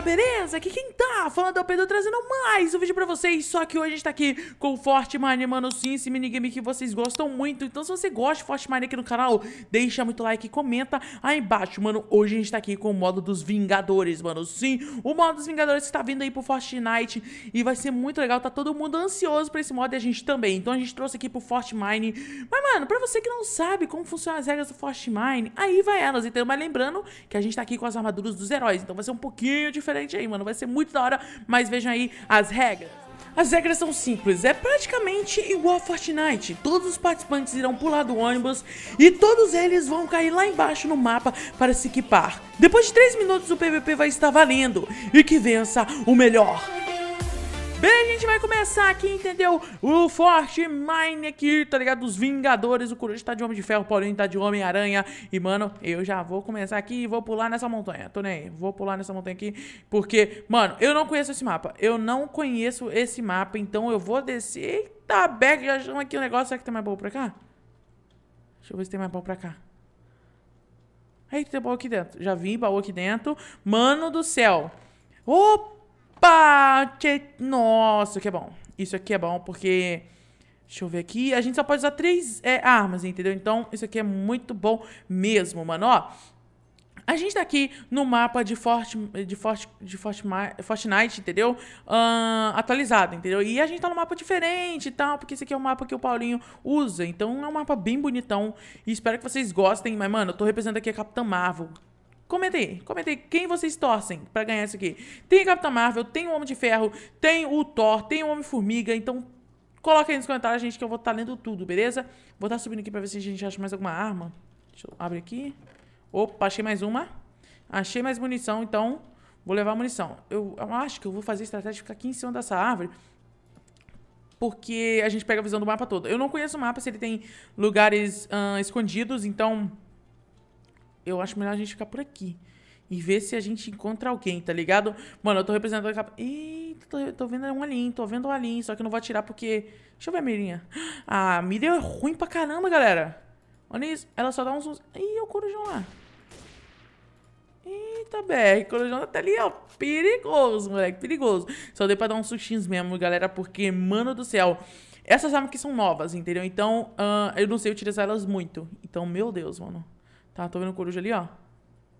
beleza? Aqui quem tá? Então? falando é o Pedro trazendo mais um vídeo pra vocês. Só que hoje a gente tá aqui com o Fortnite, mano, sim, esse minigame que vocês gostam muito. Então se você gosta de Fortnite aqui no canal, deixa muito like e comenta aí embaixo, mano. Hoje a gente tá aqui com o modo dos Vingadores, mano. Sim, o modo dos Vingadores que tá vindo aí pro Fortnite e vai ser muito legal. Tá todo mundo ansioso pra esse modo e a gente também. Então a gente trouxe aqui pro Fortnite. Mas, mano, pra você que não sabe como funcionam as regras do Fortnite, aí vai elas, Então, Mas lembrando que a gente tá aqui com as armaduras dos heróis. Então vai ser um pouquinho diferente aí, mano. Vai ser muito da hora mas vejam aí as regras. As regras são simples, é praticamente igual a Fortnite. Todos os participantes irão pular do ônibus e todos eles vão cair lá embaixo no mapa para se equipar. Depois de 3 minutos o PVP vai estar valendo e que vença o melhor. Bem, a gente vai começar aqui, entendeu? O Forte Mine aqui, tá ligado? Dos Vingadores, o Coruja tá de Homem de Ferro, o Paulinho tá de Homem-Aranha. E, mano, eu já vou começar aqui e vou pular nessa montanha. Tô nem aí, vou pular nessa montanha aqui, porque, mano, eu não conheço esse mapa. Eu não conheço esse mapa, então eu vou descer... Eita, Beck, já chama aqui o um negócio. Será que tem mais baú pra cá? Deixa eu ver se tem mais baú pra cá. Aí tem baú aqui dentro. Já vi baú aqui dentro. Mano do céu. Opa! Pá, tchê, nossa, que é bom. Isso aqui é bom porque... Deixa eu ver aqui. A gente só pode usar três é, armas, entendeu? Então, isso aqui é muito bom mesmo, mano. Ó, a gente tá aqui no mapa de, Fort, de, Fort, de Fort, Fortnite, entendeu? Uh, atualizado, entendeu? E a gente tá no mapa diferente e tal, porque esse aqui é o mapa que o Paulinho usa. Então é um mapa bem bonitão. E espero que vocês gostem. Mas, mano, eu tô representando aqui a Capitã Marvel. Comenta aí, comenta aí quem vocês torcem para ganhar isso aqui. Tem capitã Marvel, tem o Homem de Ferro, tem o Thor, tem o Homem-Formiga, então coloca aí nos comentários, gente, que eu vou estar tá lendo tudo, beleza? Vou estar tá subindo aqui para ver se a gente acha mais alguma arma. Deixa eu abrir aqui. Opa, achei mais uma. Achei mais munição, então vou levar munição. Eu, eu acho que eu vou fazer a estratégia de ficar aqui em cima dessa árvore, porque a gente pega a visão do mapa todo. Eu não conheço o mapa, se ele tem lugares uh, escondidos, então eu acho melhor a gente ficar por aqui. E ver se a gente encontra alguém, tá ligado? Mano, eu tô representando a capa. Eita, tô, tô vendo um alinho, tô vendo um alinho, só que eu não vou atirar porque. Deixa eu ver a mirinha. Ah, a mirinha é ruim pra caramba, galera. Olha isso. Ela só dá uns. Ih, é o corujão lá. Eita, tá BR, corujão tá ali, ó. Perigoso, moleque, perigoso. Só deu pra dar uns sustinhos mesmo, galera, porque, mano do céu. Essas armas que são novas, entendeu? Então, uh, eu não sei utilizar elas muito. Então, meu Deus, mano. Tá, tô vendo o coruja ali, ó.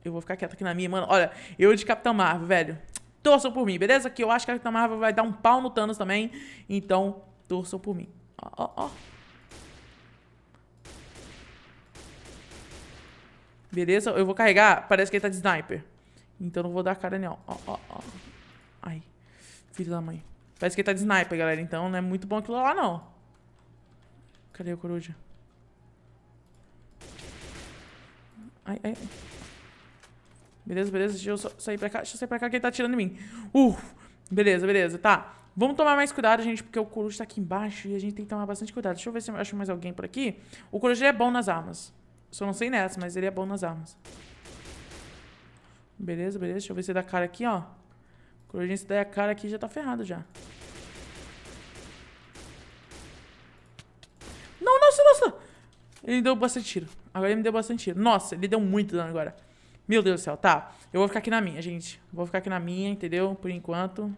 Eu vou ficar quieto aqui na minha, mano. Olha, eu de Capitão Marvel, velho. Torçam por mim, beleza? Que eu acho que a Capitão Marvel vai dar um pau no Thanos também. Então, torçam por mim. Ó, ó, ó. Beleza? Eu vou carregar. Parece que ele tá de sniper. Então não vou dar cara nenhum ó. Ó, ó, ó. Ai. Filho da mãe. Parece que ele tá de sniper, galera. Então não é muito bom aquilo lá, não. Cadê o coruja? Ai, ai. Beleza, beleza. Deixa eu sair pra cá. Deixa eu sair pra cá que ele tá atirando em mim. Uh, beleza, beleza. Tá. Vamos tomar mais cuidado, gente, porque o Coruja tá aqui embaixo e a gente tem que tomar bastante cuidado. Deixa eu ver se eu acho mais alguém por aqui. O Coruja é bom nas armas. Só não sei nessa, mas ele é bom nas armas. Beleza, beleza. Deixa eu ver se dá cara aqui, ó. Corujinha, se der a cara aqui, já tá ferrado já. Ele deu bastante tiro. Agora ele me deu bastante tiro. Nossa, ele deu muito dano agora. Meu Deus do céu, tá. Eu vou ficar aqui na minha, gente. Vou ficar aqui na minha, entendeu? Por enquanto.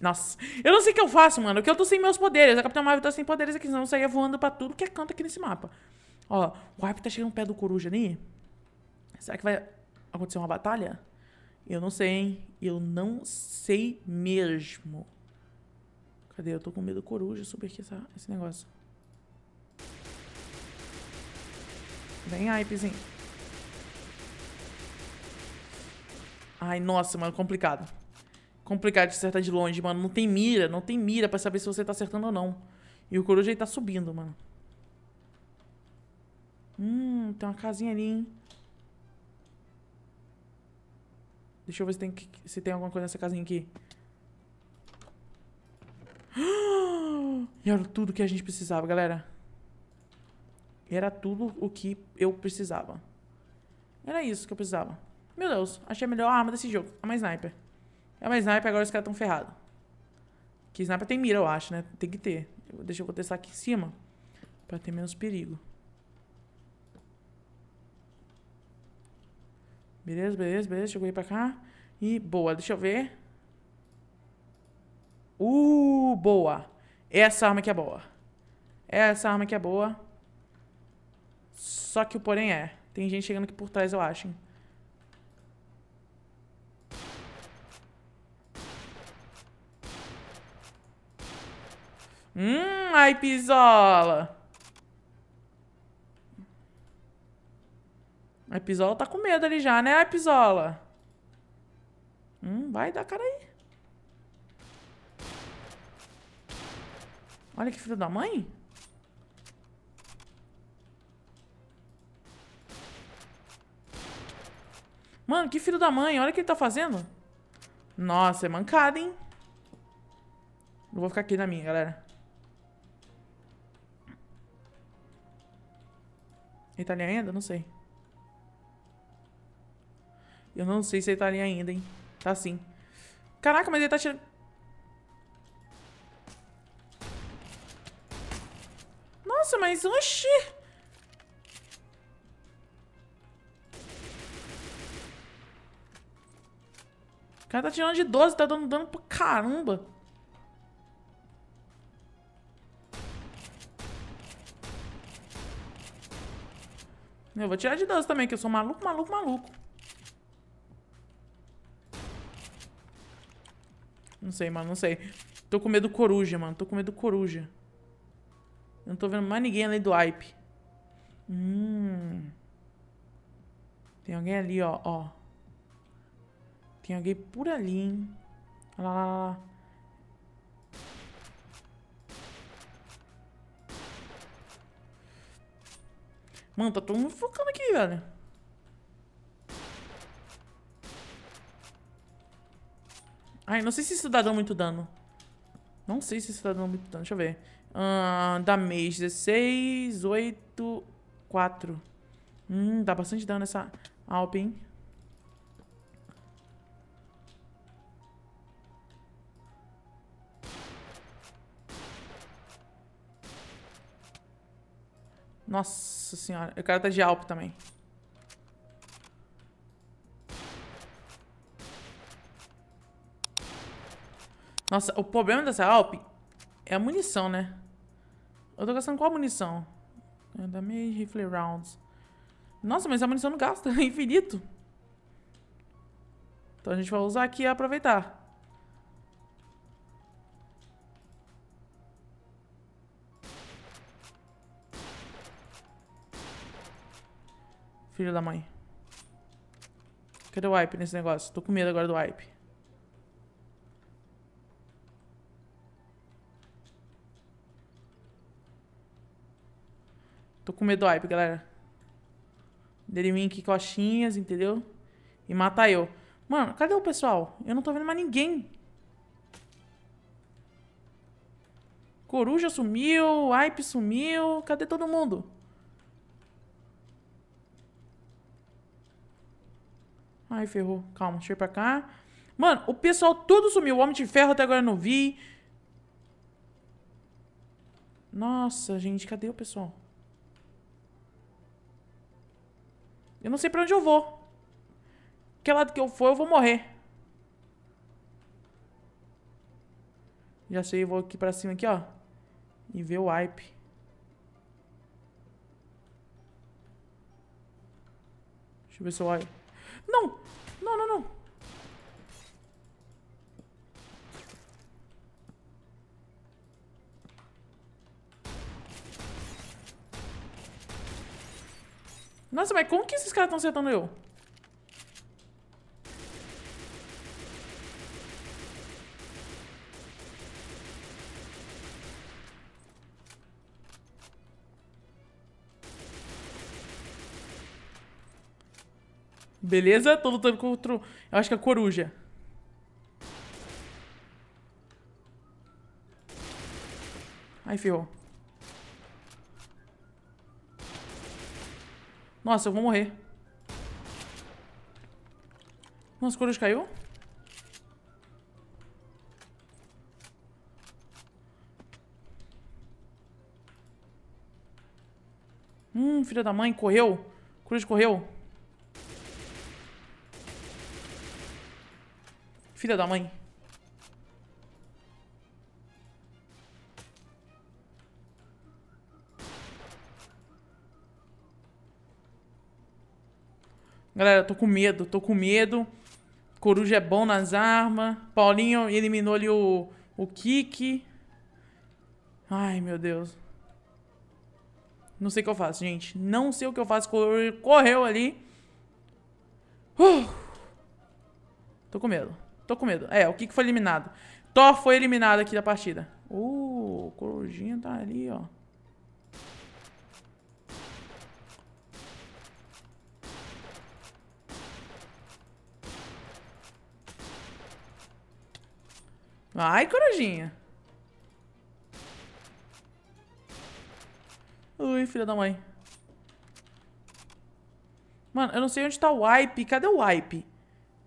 Nossa, eu não sei o que eu faço, mano. Porque eu tô sem meus poderes. A Capitã Marvel tá sem poderes aqui, senão eu saia voando pra tudo que é canto aqui nesse mapa. Ó, o Harp tá chegando perto do coruja ali. Será que vai acontecer uma batalha? Eu não sei, hein? Eu não sei mesmo. Cadê? Eu tô com medo coruja subir aqui, essa, esse negócio. Vem, hypezinho. Ai, nossa, mano, complicado. Complicado de acertar de longe, mano. Não tem mira, não tem mira pra saber se você tá acertando ou não. E o coruja, aí tá subindo, mano. Hum, tem uma casinha ali, hein? Deixa eu ver se tem, se tem alguma coisa nessa casinha aqui. E era tudo que a gente precisava, galera. Era tudo o que eu precisava. Era isso que eu precisava. Meu Deus, achei a melhor arma desse jogo. É uma sniper. É uma sniper, agora os caras estão ferrados. Que sniper tem mira, eu acho, né? Tem que ter. deixa eu testar aqui em cima. Pra ter menos perigo. Beleza, beleza, beleza. Deixa eu ir pra cá. E boa, deixa eu ver. Uh, boa. Essa arma aqui é boa. Essa arma aqui é boa. Só que o porém é. Tem gente chegando aqui por trás, eu acho. Hein? Hum, ai, pisola. A Epizola tá com medo ali já, né, A Epizola? Hum, vai dar cara aí. Olha que filho da mãe. Mano, que filho da mãe. Olha o que ele tá fazendo. Nossa, é mancada, hein? Eu vou ficar aqui na minha, galera. Ele tá ali ainda? Não sei. Eu não sei se ele tá ali ainda, hein? Tá sim. Caraca, mas ele tá tirando... Nossa, mas... Oxi! O cara tá tirando de 12, tá dando dano pra caramba. Eu vou tirar de 12 também, que eu sou maluco, maluco, maluco. Não sei, mano, não sei. Tô com medo do coruja, mano. Tô com medo do coruja. Eu não tô vendo mais ninguém além do hype. Hum. Tem alguém ali, ó, ó. Tem alguém por ali, hein. Olha lá, lá, lá. Mano, tá todo mundo focando aqui, velho. Ai, não sei se isso dá muito dano. Não sei se isso tá dando muito dano, deixa eu ver. Uh, mês 16, 8, 4. Hum, dá bastante dano essa Alpin. Nossa senhora, o cara tá de Alp também. Nossa, o problema dessa Alp é a munição, né? Eu tô gastando qual munição? meio rifle rounds. Nossa, mas a munição não gasta, é infinito. Então a gente vai usar aqui e aproveitar. Filho da mãe. Cadê o wipe nesse negócio? Tô com medo agora do wipe. Tô com medo do hype, galera. Dele vir aqui coxinhas, entendeu? E matar eu. Mano, cadê o pessoal? Eu não tô vendo mais ninguém. Coruja sumiu, hype sumiu. Cadê todo mundo? Ai, ferrou. Calma, deixa eu ir pra cá. Mano, o pessoal tudo sumiu. O Homem de Ferro até agora eu não vi. Nossa, gente, cadê o pessoal? Eu não sei pra onde eu vou. Que lado que eu for, eu vou morrer. Já sei, vou aqui pra cima aqui, ó. E ver o wipe. Deixa eu ver se eu... Não! Não, não, não! Nossa, mas como que esses caras estão acertando eu? Beleza? Tô lutando contra... Eu acho que é a coruja. Ai, ferrou. Nossa, eu vou morrer. Nossa, o coruja caiu? Hum, filha da mãe, correu. Cruz correu. Filha da mãe. Galera, tô com medo, tô com medo. Coruja é bom nas armas. Paulinho eliminou ali o, o kick. Ai, meu Deus. Não sei o que eu faço, gente. Não sei o que eu faço. Correu, correu ali. Uh! Tô com medo. Tô com medo. É, o que foi eliminado. Thor foi eliminado aqui da partida. Uh, o Corujinha tá ali, ó. Ai, corajinha. Ui, filha da mãe. Mano, eu não sei onde tá o Wipe. Cadê o Wipe?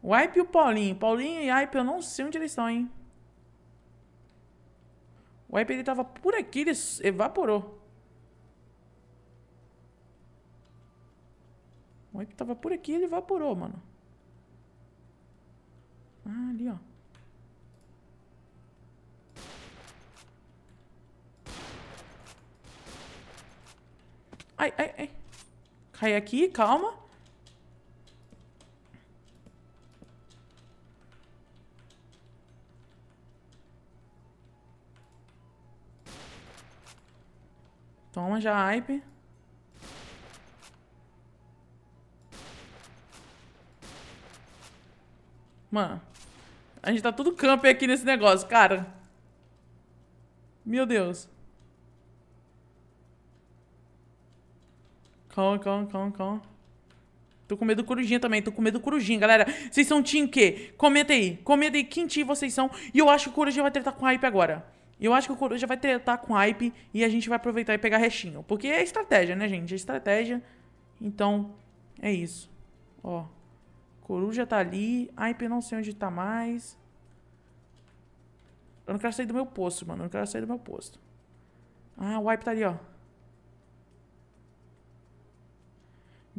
Wipe e o Paulinho. Paulinho e Wipe, eu não sei onde eles estão, hein. O Wipe, ele tava por aqui, ele evaporou. O Wipe tava por aqui, ele evaporou, mano. Ah, ali, ó. Ai, ai, ai. Cai aqui, calma. Toma já, hype. Mano, a gente tá tudo camp aqui nesse negócio, cara. Meu Deus. Calma, calma, calma, calma. Tô com medo do corujinha também, tô com medo do corujinha, galera. Vocês são time quê? Comenta aí, comenta aí quem vocês são. E eu acho que o corujinha vai tretar com hype agora. Eu acho que o Coruja vai tretar com hype e a gente vai aproveitar e pegar restinho. Porque é estratégia, né, gente? É estratégia. Então, é isso. Ó. Coruja tá ali. Hype não sei onde tá mais. Eu não quero sair do meu posto, mano. Eu não quero sair do meu posto. Ah, o hype tá ali, ó.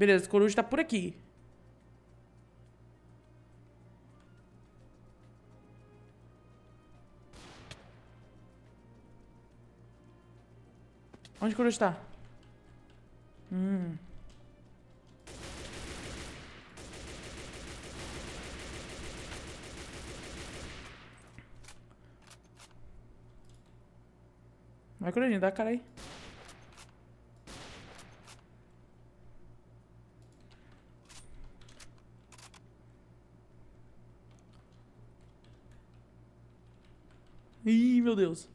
Beleza, coruja tá por aqui. Onde coruja tá? Hum. Vai, corujinha, dá a cara aí. meu Deus.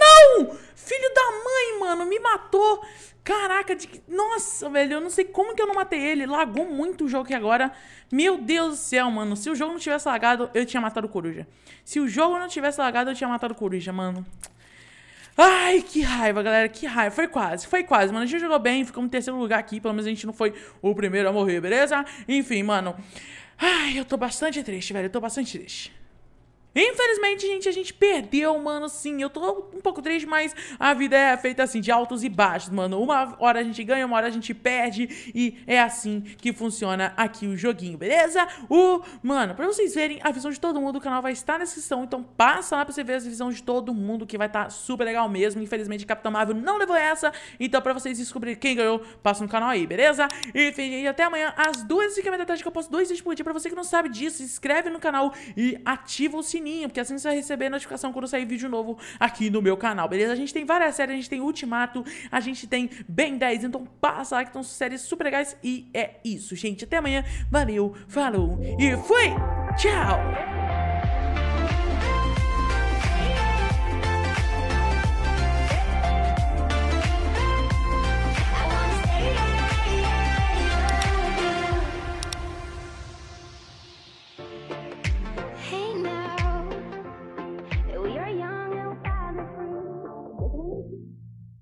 Não! Filho da mãe, mano, me matou. Caraca, de Nossa, velho, eu não sei como que eu não matei ele. Lagou muito o jogo aqui agora. Meu Deus do céu, mano. Se o jogo não tivesse lagado, eu tinha matado o Coruja. Se o jogo não tivesse lagado, eu tinha matado o Coruja, mano. Ai, que raiva, galera, que raiva. Foi quase, foi quase, mano. A gente jogou bem, ficamos em terceiro lugar aqui. Pelo menos a gente não foi o primeiro a morrer, beleza? Enfim, mano. Ai, eu tô bastante triste, velho. Eu tô bastante triste. Infelizmente, gente, a gente perdeu, mano, sim Eu tô um pouco triste, mas a vida é feita assim, de altos e baixos, mano. Uma hora a gente ganha, uma hora a gente perde. E é assim que funciona aqui o joguinho, beleza? O, mano, pra vocês verem a visão de todo mundo, o canal vai estar na descrição. Então passa lá pra você ver a visão de todo mundo, que vai estar tá super legal mesmo. Infelizmente, Capitão Marvel não levou essa. Então, pra vocês descobrirem quem ganhou, passa no canal aí, beleza? Enfim, e até amanhã, às duas h 50 da tarde, que eu posto dois vídeos por dia. Pra você que não sabe disso, se inscreve no canal e ativa o sininho sininho, porque assim você vai receber notificação quando sair vídeo novo aqui no meu canal, beleza? A gente tem várias séries, a gente tem Ultimato, a gente tem Ben 10, então passa lá que estão séries super legais. E é isso, gente. Até amanhã. Valeu, falou e fui! Tchau!